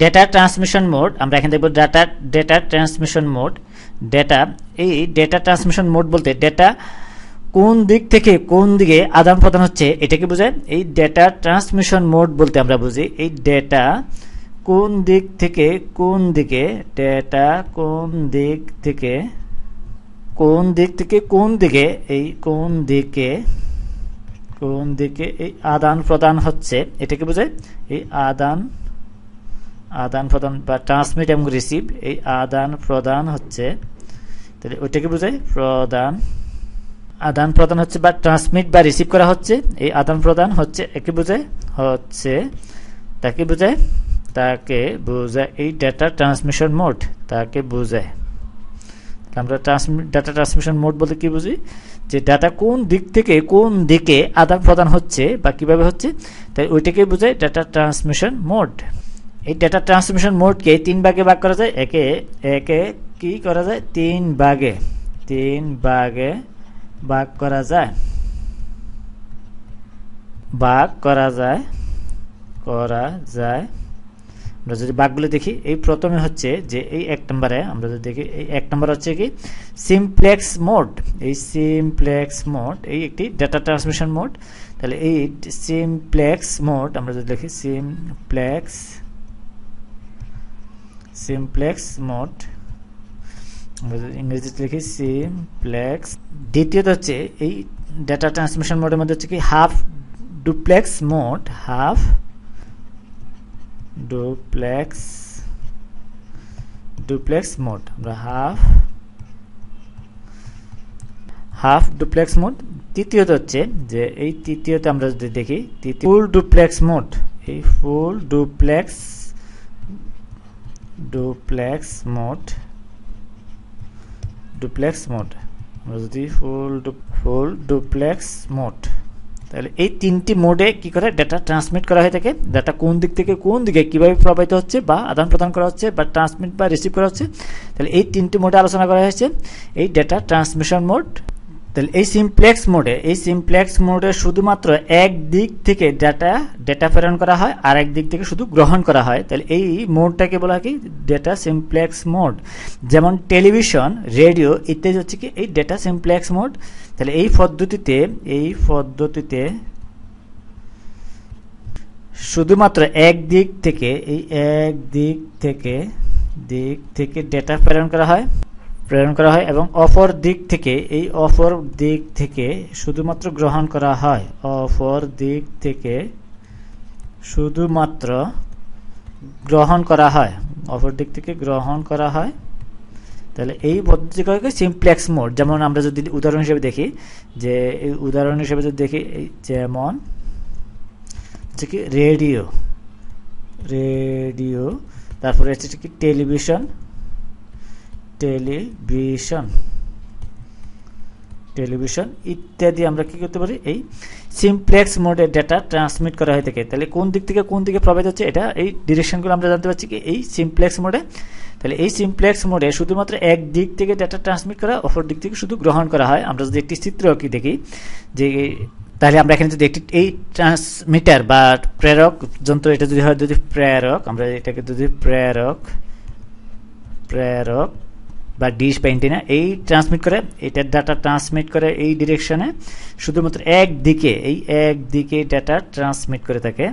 data transmission mode আমরা এখানে দেখব data data transmission mode data এই ডেটা ট্রান্সমিশন মোড বলতে ডেটা কোন দিক থেকে কোন দিকে আদান প্রদান হচ্ছে এটাকে বোঝায় এই ডেটা ট্রান্সমিশন মোড বলতে আমরা বুঝি এই ডেটা কোন দিক থেকে কোন দিকে ডেটা কোন দিক থেকে কোন দিক থেকে কোন দিকে এই কোন দিকে কোন দিকে এই আদান প্রদান হচ্ছে এটাকে বোঝায় এই আদান আদান প্রদান বা ট্রান্সমিট এবং রিসিভ এই আদান প্রদান হচ্ছে তাহলে ওইটাকে বোঝায় প্রদান আদান প্রদান হচ্ছে বা ট্রান্সমিট বা রিসিভ করা হচ্ছে এই আদান প্রদান হচ্ছে একে বোঝায় হচ্ছে তাকে বোঝায় তাকে বোঝায় এই ডেটা ট্রান্সমিশন মোড তাকে বোঝায় আমরা ডাটা ট্রান্সমিশন মোড বলতে কি বুঝি যে ডাটা কোন দিক থেকে কোন দিকে আদান প্রদান হচ্ছে বা কিভাবে হচ্ছে তাই ওইটাকে বোঝায় ডাটা ট্রান্সমিশন মোড এই ডেটা ট্রান্সমিশন মোডকে তিন ভাগে ভাগ করা যায় একে একে কি করা যায় তিন ভাগে তিন ভাগে ভাগ করা যায় ভাগ করা যায় করা যায় আমরা যদি ভাগগুলো দেখি এই প্রথমে হচ্ছে যে এই এক নম্বরে আমরা যদি দেখি এই এক নম্বর হচ্ছে কি সিমপ্লেক্স মোড এই সিমপ্লেক্স মোড এই একটি ডেটা ট্রান্সমিশন মোড তাহলে এই সিমপ্লেক্স মোড আমরা যদি দেখি সিমপ্লেক্স সিমপ্লেক্স মোড ইংরেজিতে লিখি সিমপ্লেক্স দ্বিতীয়ত হচ্ছে এই ডেটা ট্রান্সমিশন মোডের মধ্যে হচ্ছে কি half duplex mode half duplex duplex mode আমরা হাফ হাফ ডুপ্লেক্স মোড তৃতীয়ত হচ্ছে যে এই তৃতীয়তে আমরা যদি দেখি ফুল ডুপ্লেক্স মোড এই full duplex duplex mode duplex mode আমরা যদি ফুল ফুল ডুপ্লেক্স মোড তাহলে এই তিনটি মোডে কি করে ডেটা ট্রান্সমিট করা হয়ে থাকে ডেটা কোন দিক থেকে কোন দিকে কীভাবে প্রবাহিত হচ্ছে বা আদান প্রদান করা হচ্ছে বা ট্রান্সমিট বা রিসিভ করা হচ্ছে তাহলে এই তিনটি মোডে আলোচনা করা হয়েছে এই ডেটা ট্রান্সমিশন মোড তাহলে এই সিমপ্লেক্স মোডে এই সিমপ্লেক্স মোডে শুধুমাত্র এক দিক থেকে ডেটা ডেটা প্রেরণ করা হয় আর এক দিক থেকে শুধু গ্রহণ করা হয় তাহলে এই মোডটাকে বলা কি ডেটা সিমপ্লেক্স মোড যেমন টেলিভিশন রেডিও ইত্যাদি হচ্ছে কি এই ডেটা সিমপ্লেক্স মোড তাহলে এই পদ্ধতিতে এই পদ্ধতিতে শুধুমাত্র এক দিক থেকে এই এক দিক থেকে দিক থেকে ডেটা প্রেরণ করা হয় প্রেরণ করা হয় এবং অফর দিক থেকে এই অফর দিক থেকে শুধুমাত্র গ্রহণ করা হয় অফর দিক থেকে শুধুমাত্র গ্রহণ করা হয় অফর দিক থেকে গ্রহণ করা হয় তাহলে এই পদ্ধতিগুলোকে সিমপ্লেক্স মোড যেমন আমরা যদি উদাহরণ হিসেবে দেখি যে এই উদাহরণ হিসেবে যদি দেখি যেমন হচ্ছে কি রেডিও রেডিও তারপরে হচ্ছে কি টেলিভিশন টেলিভিশন টেলিভিশন ইত্যাদি আমরা কি করতে পারি এই সিমপ্লেক্স মোডে ডেটা ট্রান্সমিট করা হয়ে থাকে তাহলে কোন দিক থেকে কোন দিকে প্রবেশ হচ্ছে এটা এই ডিরেকশনগুলো আমরা জানতে পারছি কি এই সিমপ্লেক্স মোডে তাহলে এই সিমপ্লেক্স মোডে শুধুমাত্র এক দিক থেকে ডেটা ট্রান্সমিট করা অপর দিক থেকে শুধু গ্রহণ করা হয় আমরা যদি একটি চিত্র কি দেখি যে তাহলে আমরা এখানে যদি একটি এই ট্রান্সমিটার বা প্রেরক যন্ত্র এটা যদি হয় যদি প্রেরক আমরা এটাকে যদি প্রেরক প্রেরক বা ডিশ প্যান্টিনা এই ট্রান্সমিট করে এটার ডাটা ট্রান্সমিট করে এই ডিরেকশনে শুধুমাত্র একদিকে এই একদিকে ডাটা ট্রান্সমিট করে থাকে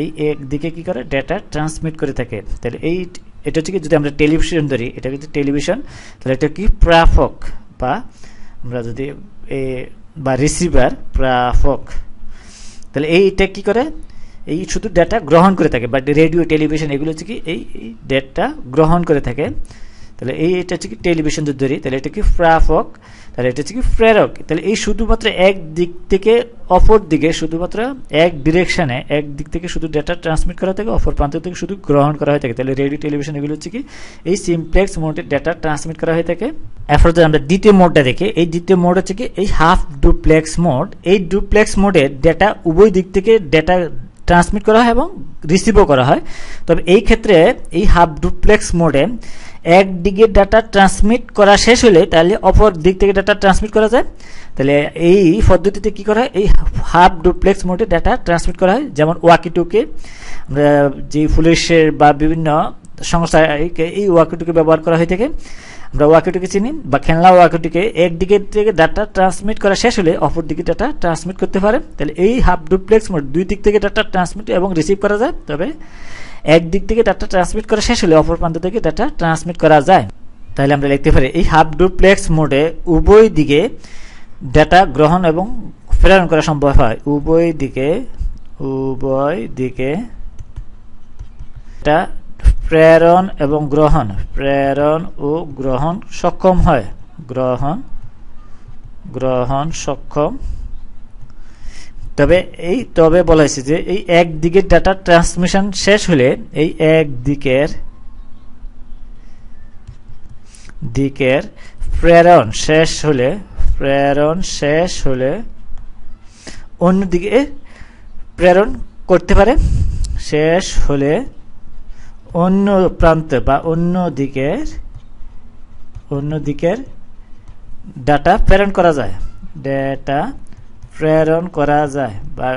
এই একদিকে কি করে ডেটা ট্রান্সমিট করে থাকে তাহলে এই এটা হচ্ছে কি যদি আমরা টেলিভিশন ধরি এটা কিন্তু টেলিভিশন তাহলে এটা কি প্রাফক বা আমরা যদি এ বা রিসিভার প্রাফক তাহলে এইটা কি করে এই শুধু ডেটা গ্রহণ করে থাকে বা রেডিও টেলিভিশন এগুলো হচ্ছে কি এই ডেটা গ্রহণ করে থাকে তাহলে এই এটা হচ্ছে কি টেলিভিশন যদি ধরি তাহলে এটা কি প্রাপক তাহলে এটা হচ্ছে কি প্রেরক তাহলে এই শুধুমাত্র এক দিক থেকে অপর দিকে শুধুমাত্র এক ডিরেকশানে এক দিক থেকে শুধু ডেটা ট্রান্সমিট করা থাকে অপর প্রান্ত থেকে শুধু গ্রহণ করা হয়ে থাকে তাহলে রেডিও টেলিভিশন এগুলো হচ্ছে কি এই সিমপ্লেক্স মোডে ডেটা ট্রান্সমিট করা হয়ে থাকে এরপর যদি আমরা দ্বিতীয় মোডটা দেখি এই দ্বিতীয় মোড হচ্ছে কি এই হাফ ডুপ্লেক্স মোড এই ডুপ্লেক্স মোডে ডেটা উভয় দিক থেকে ডেটা ট্রান্সমিট করা হয় এবং রিসিভও করা হয় তবে এই ক্ষেত্রে এই হাফ ডুপ্লেক্স মোডে এক দিকে ডাটা ট্রান্সমিট করা শেষ হলে তাহলে অপর দিক থেকে ডাটা ট্রান্সমিট করা যায় তাহলে এই পদ্ধতিতে কি করা হয় এই হাফ ডুপ্লেক্স মোডে ডাটা ট্রান্সমিট করা হয় যেমন ওয়াকি টুকে আমরা যে পুলিশের বা বিভিন্ন সংস্থা এই ওয়াকিটুকে ব্যবহার করা হয়ে থাকে আমরা ওয়াকিটুকে চিনি বা খেলনা ওয়াকিটুকে একদিকে থেকে ডাটা ট্রান্সমিট করা শেষ হলে অপর দিকে ডাটা ট্রান্সমিট করতে পারে তাহলে এই হাফ ডুপ্লেক্স মোড দুই দিক থেকে ডাটা ট্রান্সমিট এবং রিসিভ করা যায় তবে একদিক থেকে ডাটা ট্রান্সমিট করা শেষ হলে অপর প্রান্ত থেকে ডাটা ট্রান্সমিট করা যায় তাহলে আমরা লিখতে পারি এই হাফ ডুপ্লেক্স মোডে উভয় দিকে ডাটা গ্রহণ এবং প্রেরণ করা সম্ভব হয় উভয় দিকে উভয় দিকে ডাটা প্রেরণ এবং গ্রহণ প্রেরণ ও গ্রহণ সক্ষম হয় গ্রহণ গ্রহণ সক্ষম তবে এই তবে বলা হয়েছে যে এই এক দিকের ডাটা ট্রান্সমিশন শেষ হলে এই এক দিকের দিকের প্রেরণ শেষ হলে প্রেরণ শেষ হলে অন্যদিকে প্রেরণ করতে পারে শেষ হলে অন্য প্রান্ত বা অন্য দিকের অন্য দিকের ডাটা প্রেরণ করা যায় ডেটা প্রেরণ করা যায় বা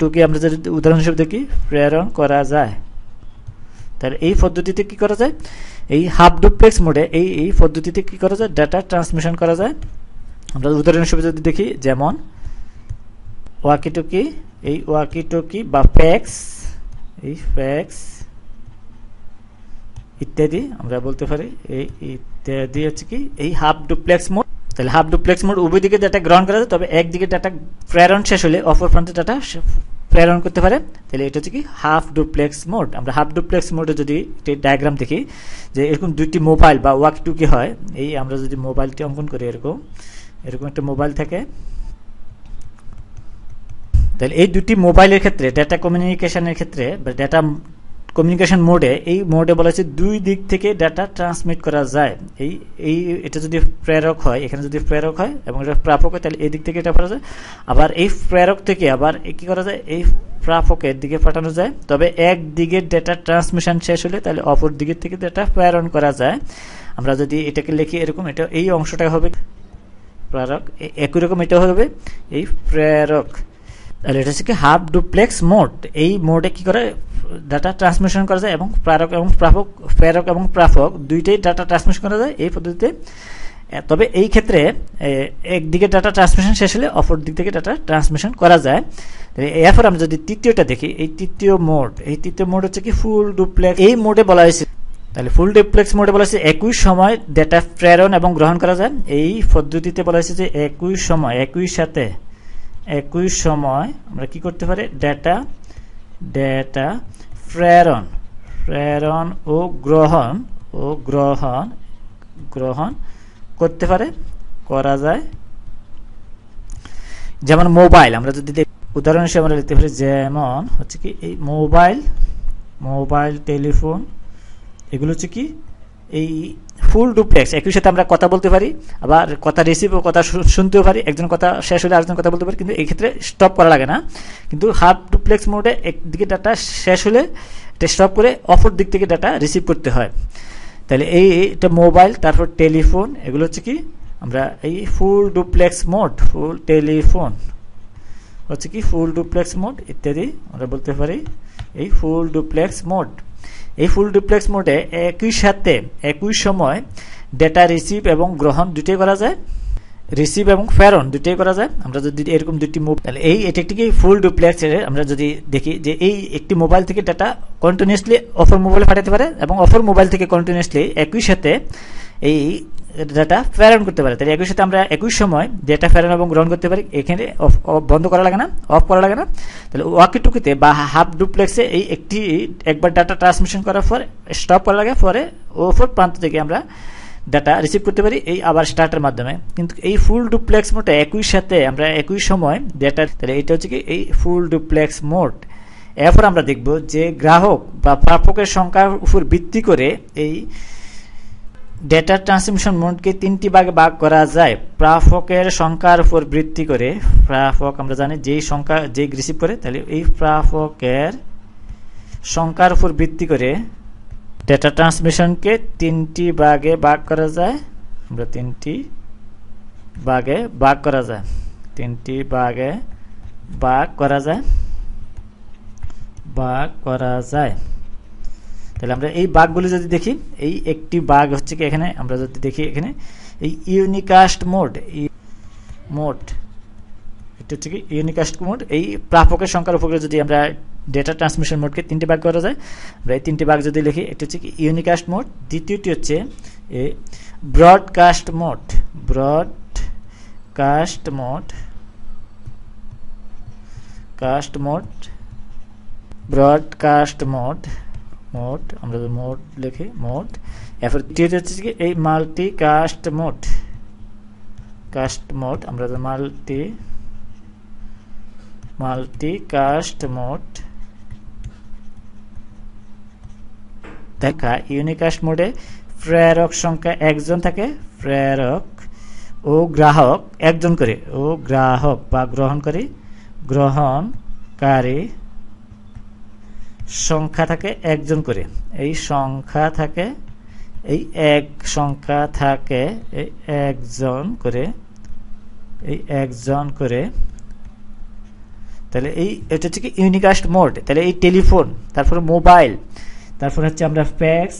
টুকি আমরা যদি উদাহরণ হিসেবে দেখি প্রেরণ করা যায় তাহলে এই পদ্ধতিতে কি করা যায় এই হাফ ডুপ্লেক্স মোডে এই এই পদ্ধতিতে কি করা যায় ডেটা ট্রান্সমিশন করা যায় আমরা উদাহরণ হিসেবে যদি দেখি যেমন ওয়াকিটুকি এই ওয়াকিটুকি বা ফ্যাক্স এই ফ্যাক্স ইত্যাদি আমরা বলতে পারি এই ইত্যাদি হচ্ছে কি এই হাফ ডুপ্লেক্স মোড তাহলে হাফ ডুপ্লেক্স মোড উভয় দিকে ডাটা গ্রহণ করা যায় তবে একদিকে ডাটা প্রেরণ শেষ হলে অপর প্রান্তে ডাটা প্রেরণ করতে পারে তাহলে এটা হচ্ছে কি হাফ ডুপ্লেক্স মোড আমরা হাফ ডুপ্লেক্স মোডে যদি একটি ডায়াগ্রাম দেখি যে এরকম দুইটি মোবাইল বা ওয়াক টুকি হয় এই আমরা যদি মোবাইলটি অঙ্কন করি এরকম এরকম একটা মোবাইল থাকে তাহলে এই দুটি মোবাইলের ক্ষেত্রে ডেটা কমিউনিকেশনের ক্ষেত্রে বা ডেটা কমিউনিকেশন মোডে এই মোডে বলা হচ্ছে দুই দিক থেকে ডাটা ট্রান্সমিট করা যায় এই এই এটা যদি প্রেরক হয় এখানে যদি প্রেরক হয় এবং এটা প্রাপক হয় তাহলে এই দিক থেকে এটা পাঠানো যায় আবার এই প্রেরক থেকে আবার কী করা যায় এই প্রাপকের দিকে পাঠানো যায় তবে এক দিকের ডেটা ট্রান্সমিশন শেষ হলে তাহলে অপর দিকের থেকে ডেটা প্রেরণ করা যায় আমরা যদি এটাকে লিখি এরকম এটা এই অংশটা হবে প্রেরক একই রকম এটা হবে এই প্রেরক তাহলে এটা হচ্ছে কি হাফ ডুপ্লেক্স মোড এই মোডে কি করে ডাটা ট্রান্সমিশন করা যায় এবং প্রারক এবং প্রাপক প্রেরক এবং প্রাপক দুইটাই ডাটা ট্রান্সমিশন করা যায় এই পদ্ধতিতে তবে এই ক্ষেত্রে একদিকে ডাটা ট্রান্সমিশন শেষ হলে অপর দিক থেকে ডাটা ট্রান্সমিশন করা যায় এরপর আমরা যদি তৃতীয়টা দেখি এই তৃতীয় মোড এই তৃতীয় মোড হচ্ছে কি ফুল ডুপ্লেক্স এই মোডে বলা হয়েছে তাহলে ফুল ডুপ্লেক্স মোডে বলা হয়েছে একই সময় ডেটা প্রেরণ এবং গ্রহণ করা যায় এই পদ্ধতিতে বলা হয়েছে যে একই সময় একই সাথে একই সময় আমরা কি করতে পারি ডেটা ডেটা প্রেরণ প্রেরণ ও গ্রহণ ও গ্রহণ গ্রহণ করতে পারে করা যায় যেমন মোবাইল আমরা যদি উদাহরণ হিসেবে আমরা লিখতে পারি যেমন হচ্ছে কি এই মোবাইল মোবাইল টেলিফোন এগুলো হচ্ছে কি এই ফুল ডুপ্লেক্স একই সাথে আমরা কথা বলতে পারি আবার কথা রিসিভ ও কথা শুনতেও পারি একজন কথা শেষ হলে আরেকজন কথা বলতে পারি কিন্তু এই ক্ষেত্রে স্টপ করা লাগে না কিন্তু হাফ ডুপ্লেক্স মোডে একদিকে ডাটা শেষ হলে এটা স্টপ করে অপর দিক থেকে ডাটা রিসিভ করতে হয় তাহলে এই এটা মোবাইল তারপর টেলিফোন এগুলো হচ্ছে কি আমরা এই full duplex mode full telephone হচ্ছে কি ফুল ডুপ্লেক্স মোড ইত্যাদি আমরা বলতে পারি এই ফুল ডুপ্লেক্স মোড এই ফুল ডুপ্লেক্স মোডে একই সাথে একই সময় ডেটা রিসিভ এবং গ্রহণ দুটোই করা যায় রিসিভ এবং ফেরন দুটোই করা যায় আমরা যদি এরকম দুটি মুভ তাহলে এই একটি ফুল ডুপ্লেক্স আমরা যদি দেখি যে এই একটি মোবাইল থেকে ডাটা কন্টিনিউসলি অফার মোবাইলে পাঠাতে পারে এবং অফার মোবাইল থেকে কন্টিনিউসলি একই সাথে এই ডেটা প্রেরণ করতে পারি তাহলে একই সাথে আমরা একই সময় ডেটা প্রেরণ এবং গ্রহণ করতে পারি এখানে অফ বন্ধ করা লাগে না অফ করা লাগে না তাহলে টুকিতে বা হাফ ডুপ্লেক্সে এই একটি একবার ডাটা ট্রান্সমিশন করার পর স্টপ করা লাগে পরে ওপর প্রান্ত থেকে আমরা ডাটা রিসিভ করতে পারি এই আবার স্টার্টের মাধ্যমে কিন্তু এই ফুল ডুপ্লেক্স মোডটা একই সাথে আমরা একই সময় ডেটা তাহলে এটা হচ্ছে কি এই ফুল ডুপ্লেক্স মোড এরপর আমরা দেখব যে গ্রাহক বা প্রাপকের সংখ্যার উপর ভিত্তি করে এই ডেটা ট্রান্সমিশন মোডকে তিনটি ভাগে ভাগ করা যায় প্রাফকের সংখ্যার উপর বৃত্তি করে প্রাফক আমরা জানি যেই সংখ্যা যেই রিসিভ করে তাহলে এই প্রাফকের সংখ্যার উপর বৃত্তি করে ডেটা ট্রান্সমিশনকে তিনটি ভাগে ভাগ করা যায় আমরা তিনটি ভাগে ভাগ করা যায় তিনটি ভাগে ভাগ করা যায় ভাগ করা যায় তাহলে আমরা এই বাঘগুলো যদি দেখি এই একটি বাঘ হচ্ছে কি এখানে আমরা যদি দেখি এখানে এই ইউনিকাস্ট মোড মোড এটা হচ্ছে কি ইউনিকাস্ট মোড এই প্রাপকের সংখ্যার উপরে যদি আমরা ডেটা ট্রান্সমিশন মোডকে তিনটি ভাগ করা যায় আমরা এই তিনটি বাঘ যদি লিখি এটা হচ্ছে কি ইউনিকাস্ট মোড দ্বিতীয়টি হচ্ছে এ broadcast mode broadcast mode cast mode broadcast mode মোট আমরা যদি মোট লিখি মোট এরপর টিতে হচ্ছে কি এই মাল্টি কাস্ট মোট কাস্ট মোট আমরা যদি মাল্টি মাল্টি কাস্ট মোট দেখা ইউনিকাস্ট মোডে প্রেরক সংখ্যা একজন থাকে প্রেরক ও গ্রাহক একজন করে ও গ্রাহক বা গ্রহণকারী গ্রহণকারী সংখ্যা থাকে একজন করে এই সংখ্যা থাকে এই এক সংখ্যা থাকে এই একজন করে এই একজন করে তাহলে এই এটা হচ্ছে কি ইউনিকাস্ট মোড তাহলে এই টেলিফোন তারপরে মোবাইল তারপর হচ্ছে আমরা ফ্যাক্স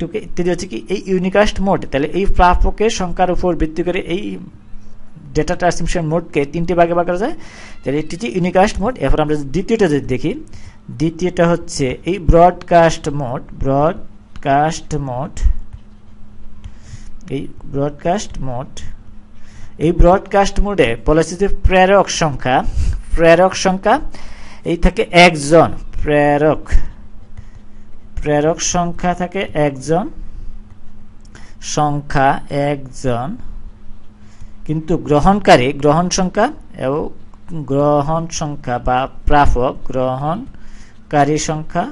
টুকে ইত্যাদি হচ্ছে কি এই ইউনিকাস্ট মোড তাহলে এই প্রাপকের সংখ্যার উপর ভিত্তি করে এই ডেটা ট্রান্সমিশন মোডকে তিনটি ভাগে ভাগ করা যায় তাহলে এটি হচ্ছে ইউনিকাস্ট মোড এরপর আমরা দ্বিতীয়টা যদি দেখি দ্বিতীয়টা হচ্ছে এই ব্রডকাস্ট মোড ব্রডকাস্ট মোড এই ব্রডকাস্ট মোড এই ব্রডকাস্ট মোডে পলিসিটির প্রেরক সংখ্যা প্রেরক সংখ্যা এই থাকে একজন প্রেরক প্রেরক সংখ্যা থাকে একজন সংখ্যা একজন কিন্তু গ্রহণকারী গ্রহণ সংখ্যা এবং গ্রহণ সংখ্যা বা প্রাপক গ্রহণ কারি সংখ্যা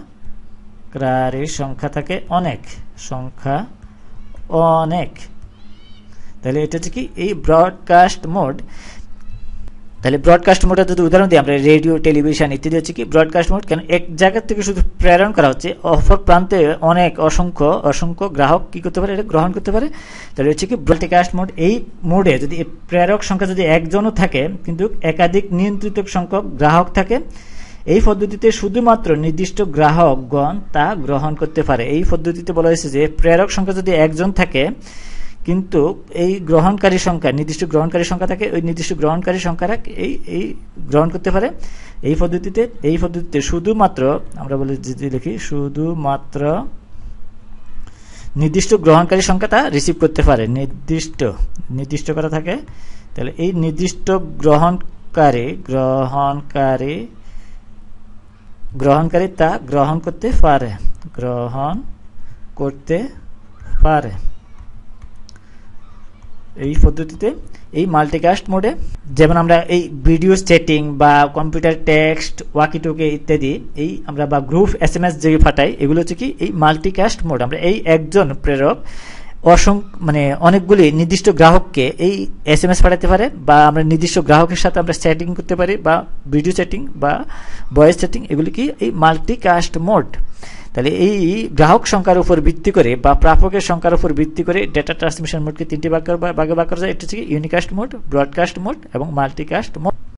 ক্রারি সংখ্যা থাকে অনেক সংখ্যা অনেক তাহলে এটা হচ্ছে কি এই ব্রডকাস্ট মোড তাহলে ব্রডকাস্ট মোডের যদি উদাহরণ দিই আমরা রেডিও টেলিভিশন ইত্যাদি হচ্ছে কি ব্রডকাস্ট মোড কেন এক জায়গার থেকে শুধু প্রেরণ করা হচ্ছে অফর প্রান্তে অনেক অসংখ্য অসংখ্য গ্রাহক কি করতে পারে এটা গ্রহণ করতে পারে তাহলে হচ্ছে কি ব্রডকাস্ট মোড এই মোডে যদি প্রেরক সংখ্যা যদি একজনও থাকে কিন্তু একাধিক নিয়ন্ত্রিত সংখ্যক গ্রাহক থাকে এই পদ্ধতিতে শুধুমাত্র নির্দিষ্ট গ্রাহকগণ তা গ্রহণ করতে পারে এই পদ্ধতিতে বলা হয়েছে যে প্রেরক সংখ্যা যদি একজন থাকে কিন্তু এই গ্রহণকারী সংখ্যা নির্দিষ্ট গ্রহণকারী সংখ্যা থাকে ওই নির্দিষ্ট গ্রহণকারী সংখ্যারা এই এই গ্রহণ করতে পারে এই পদ্ধতিতে এই পদ্ধতিতে শুধুমাত্র আমরা বলি যদি লিখি শুধুমাত্র নির্দিষ্ট গ্রহণকারী সংখ্যা তা রিসিভ করতে পারে নির্দিষ্ট নির্দিষ্ট করা থাকে তাহলে এই নির্দিষ্ট গ্রহণকারী গ্রহণকারী গ্রহণকারী তা গ্রহণ করতে পারে গ্রহণ করতে পারে এই পদ্ধতিতে এই মাল্টিকাস্ট মোডে যেমন আমরা এই ভিডিও সেটিং বা কম্পিউটার টেক্সট ওয়াকি টোকে ইত্যাদি এই আমরা বা গ্রুপ এস এম এস যে ফাটাই এগুলো হচ্ছে কি এই মাল্টিকাস্ট মোড আমরা এই একজন প্রেরক অসংখ্য মানে অনেকগুলি নির্দিষ্ট গ্রাহককে এই এস এম এস পাঠাতে পারে বা আমরা নির্দিষ্ট গ্রাহকের সাথে আমরা চ্যাটিং করতে পারি বা ভিডিও চ্যাটিং বা ভয়েস চ্যাটিং এগুলি কি এই মাল্টিকাস্ট মোড তাহলে এই গ্রাহক সংখ্যার উপর ভিত্তি করে বা প্রাপকের সংখ্যার উপর ভিত্তি করে ডেটা ট্রান্সমিশন মোডকে তিনটি ভাগ ভাগে ভাগ করা যায় এটা হচ্ছে ইউনিকাস্ট মোড ব্রডকাস্ট মোড এবং মাল্টিকাস্ট মোড